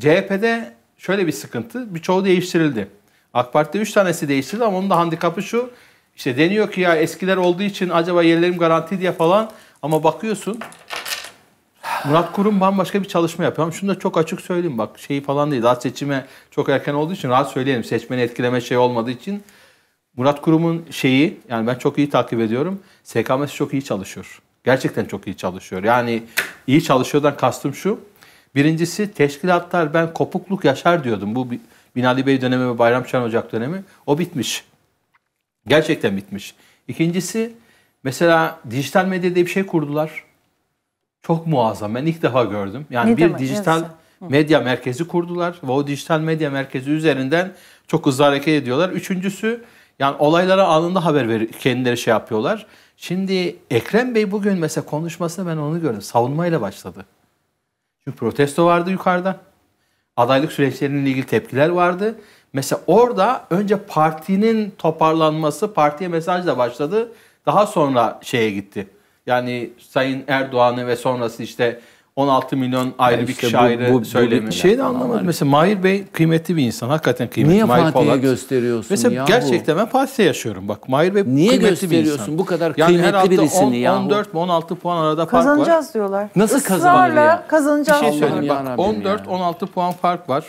CHP'de şöyle bir sıkıntı. Birçoğu değiştirildi. AK Parti'de 3 tanesi değiştirildi ama onun da handikapı şu. İşte deniyor ki ya eskiler olduğu için acaba yerlerim garanti diye falan. Ama bakıyorsun Murat Kurum bambaşka bir çalışma yapıyor. Ama şunu da çok açık söyleyeyim bak şeyi falan değil. Rahat seçime çok erken olduğu için rahat söyleyelim. Seçmeni etkileme şey olmadığı için. Murat Kurum'un şeyi yani ben çok iyi takip ediyorum. SKM'si çok iyi çalışıyor. Gerçekten çok iyi çalışıyor. Yani iyi çalışıyordan kastım şu. Birincisi teşkilatlar ben kopukluk yaşar diyordum. Bu Binali Bey dönemi ve Bayramçan Ocak dönemi. O bitmiş. Gerçekten bitmiş. İkincisi mesela dijital medyada bir şey kurdular. Çok muazzam. Ben ilk defa gördüm. Yani ne bir demek, dijital neyse. medya merkezi kurdular ve o dijital medya merkezi üzerinden çok hızlı hareket ediyorlar. Üçüncüsü yani olaylara anında haber verir, kendileri şey yapıyorlar. Şimdi Ekrem Bey bugün mesela konuşmasında ben onu gördüm. Savunmayla başladı bir protesto vardı yukarıda. Adaylık süreçlerinin ilgili tepkiler vardı. Mesela orada önce partinin toparlanması, partiye mesaj da başladı. Daha sonra şeye gitti. Yani Sayın Erdoğan'ı ve sonrası işte 16 milyon ayrı yani bir işte kişi bu, ayrı bu, bu söylemi. Şey de anlamadım. Mesela Mahir Bey kıymetli bir insan. Hakikaten kıymetli. Niye Mahir Fatih'e Polat. gösteriyorsun Mesela yahu? gerçekten ben Fatih'te yaşıyorum. Bak Mahir Bey Niye kıymetli bir insan. bu kadar yani kıymetli birisini 10, yahu? 14 mi 16 puan arada fark kazanacağız var. Kazanacağız diyorlar. Nasıl kazanır ya? kazanacağız. Bir şey söyleyeyim bak 14-16 puan fark var.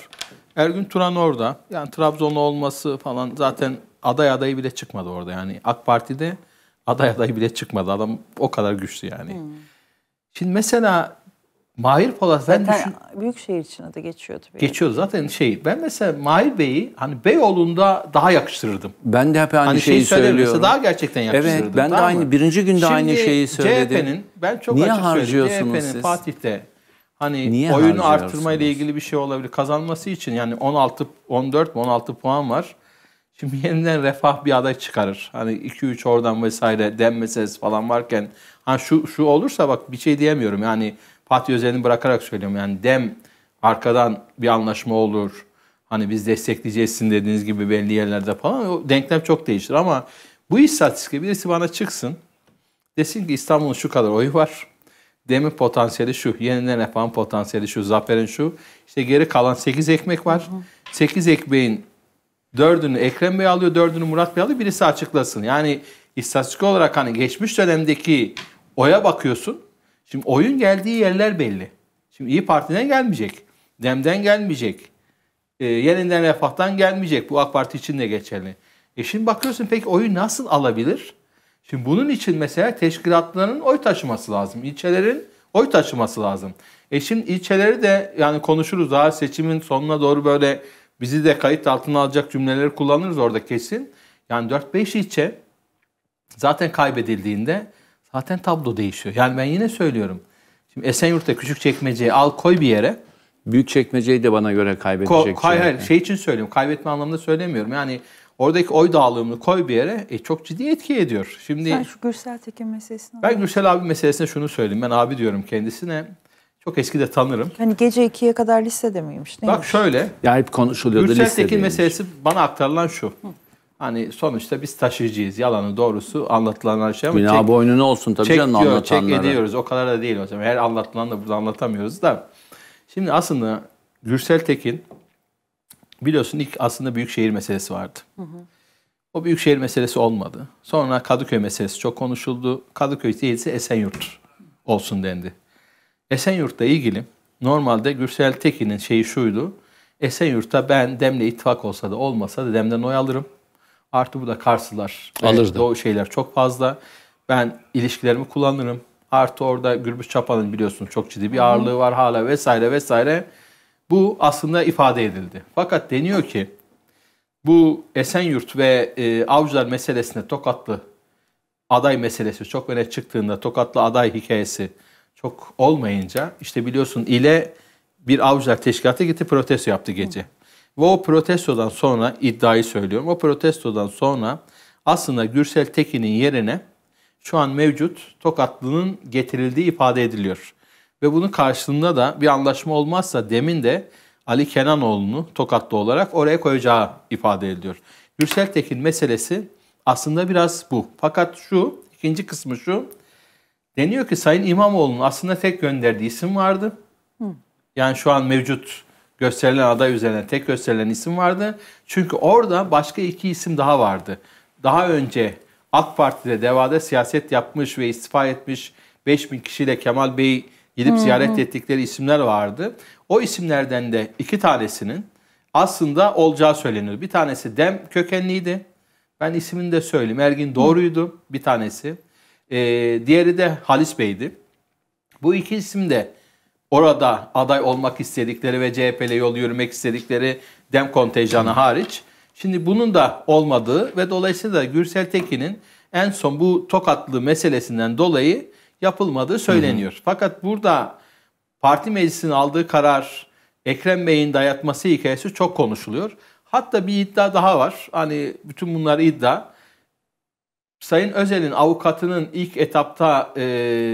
Ergün Turan orada. Yani Trabzonlu olması falan zaten aday adayı bile çıkmadı orada. Yani AK Parti'de aday adayı bile çıkmadı. Adam o kadar güçlü yani. Hmm. Şimdi mesela Mahir Polat ben zaten düşün... Büyükşehir için adı geçiyordu. Benim. Geçiyor zaten şey. Ben mesela Mahir Bey'i hani Beyoğlu'nda daha yakıştırırdım. Ben de hep aynı hani şeyi, şeyi söylüyorum. daha gerçekten yakıştırırdım. Evet ben de aynı mı? birinci günde Şimdi aynı şeyi söyledim. CHP'nin ben çok Niye açık harcıyorsunuz CHP'nin siz? Fatih'te hani Niye oyunu artırma ile ilgili bir şey olabilir. Kazanması için yani 16 14 mi 16 puan var. Şimdi yeniden refah bir aday çıkarır. Hani 2-3 oradan vesaire denmesez falan varken hani şu, şu olursa bak bir şey diyemiyorum. Yani Fatih Özel'ini bırakarak söylüyorum. Yani dem arkadan bir anlaşma olur. Hani biz destekleyeceksin dediğiniz gibi belli yerlerde falan. O denklem çok değişir ama bu istatistik birisi bana çıksın. Desin ki İstanbul'un şu kadar oyu var. Demin potansiyeli şu, yenilen refahın potansiyeli şu, zaferin şu. İşte geri kalan 8 ekmek var. 8 ekmeğin 4'ünü Ekrem Bey alıyor, 4'ünü Murat Bey alıyor. Birisi açıklasın. Yani istatistik olarak hani geçmiş dönemdeki oya bakıyorsun. Şimdi oyun geldiği yerler belli. Şimdi İyi Parti'den gelmeyecek. Dem'den gelmeyecek. E, yeniden Refah'tan gelmeyecek. Bu AK Parti için de geçerli. E şimdi bakıyorsun peki oyu nasıl alabilir? Şimdi bunun için mesela teşkilatların oy taşıması lazım. İlçelerin oy taşıması lazım. E şimdi ilçeleri de yani konuşuruz daha seçimin sonuna doğru böyle bizi de kayıt altına alacak cümleleri kullanırız orada kesin. Yani 4-5 ilçe zaten kaybedildiğinde Zaten tablo değişiyor. Yani ben yine söylüyorum. Şimdi Esenyurt'ta küçük çekmeceyi al koy bir yere. Büyük çekmeceyi de bana göre kaybedecek. Ko- şey hayır, hayır şey için söylüyorum. Kaybetme anlamında söylemiyorum. Yani oradaki oy dağılımını koy bir yere e, çok ciddi etki ediyor. Şimdi Sen şu Gürsel Tekin meselesini Ben Gürsel abi meselesine şunu söyleyeyim. Ben abi diyorum kendisine. Çok eski de tanırım. Hani gece ikiye kadar listede miymiş? Neymiş? Bak şöyle. Ya hep konuşuluyordu Gürsel Tekin meselesi bana aktarılan şu. Hı. Hani sonuçta biz taşıyıcıyız. Yalanı doğrusu anlatılan her şey ama Günah çek, olsun tabii çek canım diyor, Çek ediyoruz. O kadar da değil hocam. Her anlatılan da burada anlatamıyoruz da. Şimdi aslında Gürsel Tekin biliyorsun ilk aslında büyükşehir meselesi vardı. Hı hı. O büyükşehir meselesi olmadı. Sonra Kadıköy meselesi çok konuşuldu. Kadıköy değilse Esenyurt olsun dendi. Esenyurt'la ilgili normalde Gürsel Tekin'in şeyi şuydu. Esenyurt'ta ben Dem'le ittifak olsa da olmasa da Dem'den oy alırım. Artı bu da Karslılar. Alırdı. O şeyler çok fazla. Ben ilişkilerimi kullanırım. Artı orada Gürbüz Çapan'ın biliyorsunuz çok ciddi bir ağırlığı var hala vesaire vesaire. Bu aslında ifade edildi. Fakat deniyor ki bu Esenyurt ve e, Avcılar meselesinde Tokatlı aday meselesi çok öne çıktığında Tokatlı aday hikayesi çok olmayınca işte biliyorsun ile bir Avcılar teşkilatı gitti protesto yaptı gece. Hı. Ve o protestodan sonra iddiayı söylüyorum. O protestodan sonra aslında Gürsel Tekin'in yerine şu an mevcut Tokatlı'nın getirildiği ifade ediliyor. Ve bunun karşılığında da bir anlaşma olmazsa demin de Ali Kenanoğlu'nu Tokatlı olarak oraya koyacağı ifade ediliyor. Gürsel Tekin meselesi aslında biraz bu. Fakat şu, ikinci kısmı şu. Deniyor ki Sayın İmamoğlu'nun aslında tek gönderdiği isim vardı. Yani şu an mevcut gösterilen aday üzerine tek gösterilen isim vardı. Çünkü orada başka iki isim daha vardı. Daha önce AK Parti'de DEVA'da siyaset yapmış ve istifa etmiş 5000 kişiyle Kemal Bey'i gidip hmm. ziyaret ettikleri isimler vardı. O isimlerden de iki tanesinin aslında olacağı söyleniyor. Bir tanesi DEM kökenliydi. Ben ismini de söyleyeyim. Ergin Doğru'ydu bir tanesi. Ee, diğeri de Halis Bey'di. Bu iki isim de orada aday olmak istedikleri ve CHP'le yol yürümek istedikleri dem kontenjanı hariç. Şimdi bunun da olmadığı ve dolayısıyla Gürsel Tekin'in en son bu tokatlı meselesinden dolayı yapılmadığı söyleniyor. Hı hı. Fakat burada parti meclisinin aldığı karar Ekrem Bey'in dayatması hikayesi çok konuşuluyor. Hatta bir iddia daha var. Hani bütün bunlar iddia. Sayın Özel'in avukatının ilk etapta e,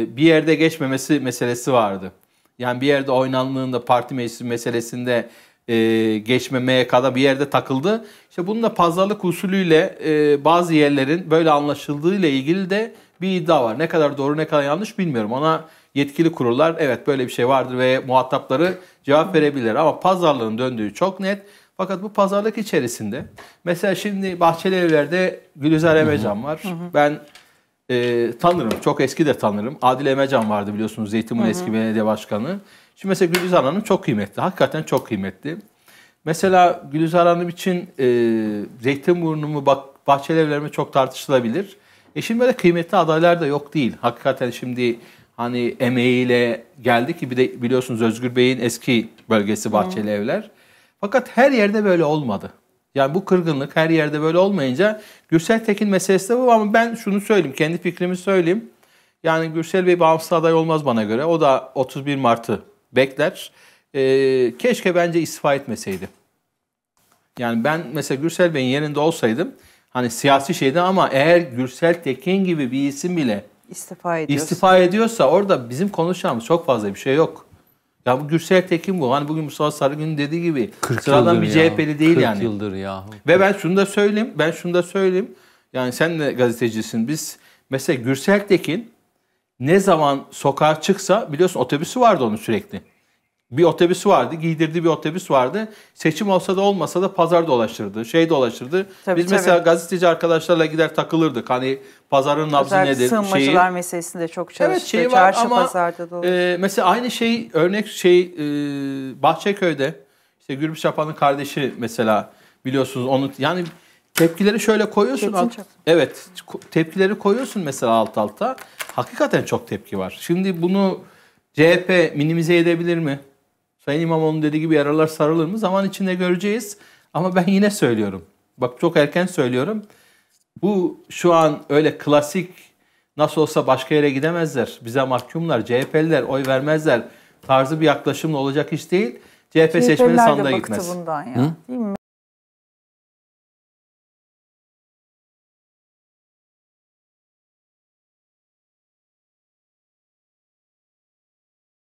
bir yerde geçmemesi meselesi vardı. Yani bir yerde oynanlığında parti meclisi meselesinde e, geçme MYK'da bir yerde takıldı. İşte bunun da pazarlık usulüyle e, bazı yerlerin böyle anlaşıldığı ile ilgili de bir iddia var. Ne kadar doğru ne kadar yanlış bilmiyorum. Ona yetkili kurullar evet böyle bir şey vardır ve muhatapları cevap verebilir. Ama pazarlığın döndüğü çok net. Fakat bu pazarlık içerisinde mesela şimdi Bahçeli Evler'de Gülizar Emecan var. Hı hı. Ben e, tanırım. Çok eski de tanırım. Adil Emecan vardı biliyorsunuz Zeytinburnu eski belediye başkanı. Şimdi mesela Gülizar Hanım çok kıymetli. Hakikaten çok kıymetli. Mesela Gülizar Hanım için e, Zeytinburnu mu bak, Bahçelievler mi çok tartışılabilir. E şimdi böyle kıymetli adaylar da yok değil. Hakikaten şimdi hani emeğiyle geldi ki bir de biliyorsunuz Özgür Bey'in eski bölgesi Bahçelievler. Fakat her yerde böyle olmadı. Yani bu kırgınlık her yerde böyle olmayınca Gürsel Tekin meselesi de bu ama ben şunu söyleyeyim, kendi fikrimi söyleyeyim. Yani Gürsel Bey bağımsız aday olmaz bana göre. O da 31 Mart'ı bekler. Ee, keşke bence istifa etmeseydi. Yani ben mesela Gürsel Bey'in yerinde olsaydım hani siyasi şeydi ama eğer Gürsel Tekin gibi bir isim bile istifa ediyorsa, istifa ediyorsa orada bizim konuşacağımız çok fazla bir şey yok. Ya bu Gürsel Tekin bu. Hani bugün Mustafa Sarıgün dediği gibi sıradan bir CHP'li değil 40 yani. 40 yıldır ya. Ve ben şunu da söyleyeyim. Ben şunu da söyleyeyim. Yani sen de gazetecisin. Biz mesela Gürsel Tekin ne zaman sokağa çıksa biliyorsun otobüsü vardı onun sürekli bir otobüs vardı, giydirdiği bir otobüs vardı. Seçim olsa da olmasa da pazar dolaşırdı, şey dolaşırdı. Tabii, Biz tabii. mesela gazeteci arkadaşlarla gider takılırdık. Hani pazarın nabzı Özellikle nedir? Sığınmacılar şeyi. meselesinde çok çalıştı. Evet, şey var Çarşı ama pazarda E, mesela aynı şey örnek şey e, Bahçeköy'de işte Gürbüz Çapan'ın kardeşi mesela biliyorsunuz onu yani tepkileri şöyle koyuyorsun. Alt, evet tepkileri koyuyorsun mesela alt alta. Hakikaten çok tepki var. Şimdi bunu CHP minimize edebilir mi? Sayın İmamoğlu'nun dediği gibi yaralar sarılır mı? Zaman içinde göreceğiz. Ama ben yine söylüyorum. Bak çok erken söylüyorum. Bu şu an öyle klasik nasıl olsa başka yere gidemezler. Bize mahkumlar, CHP'liler oy vermezler tarzı bir yaklaşımla olacak iş değil. CHP seçmeni sandığa gitmez. Bundan ya. Hı? Değil mi?